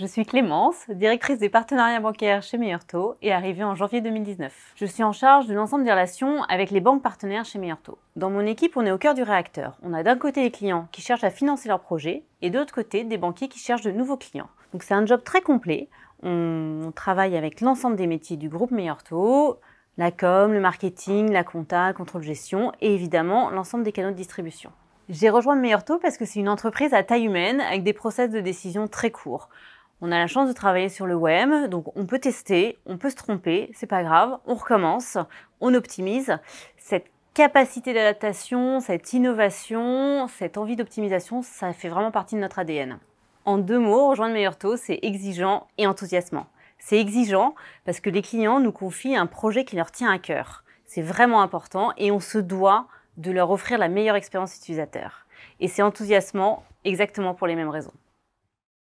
Je suis Clémence, directrice des partenariats bancaires chez Meilleur Taux et arrivée en janvier 2019. Je suis en charge de l'ensemble des relations avec les banques partenaires chez Meilleur Taux. Dans mon équipe, on est au cœur du réacteur. On a d'un côté les clients qui cherchent à financer leurs projets et de l'autre côté des banquiers qui cherchent de nouveaux clients. Donc c'est un job très complet. On travaille avec l'ensemble des métiers du groupe Meilleur Taux, la com, le marketing, la compta, le contrôle gestion et évidemment l'ensemble des canaux de distribution. J'ai rejoint Meilleur Taux parce que c'est une entreprise à taille humaine avec des process de décision très courts. On a la chance de travailler sur le WEM, donc on peut tester, on peut se tromper, c'est pas grave, on recommence, on optimise. Cette capacité d'adaptation, cette innovation, cette envie d'optimisation, ça fait vraiment partie de notre ADN. En deux mots, rejoindre Meilleur Taux, c'est exigeant et enthousiasmant. C'est exigeant parce que les clients nous confient un projet qui leur tient à cœur. C'est vraiment important et on se doit de leur offrir la meilleure expérience utilisateur. Et c'est enthousiasmant exactement pour les mêmes raisons.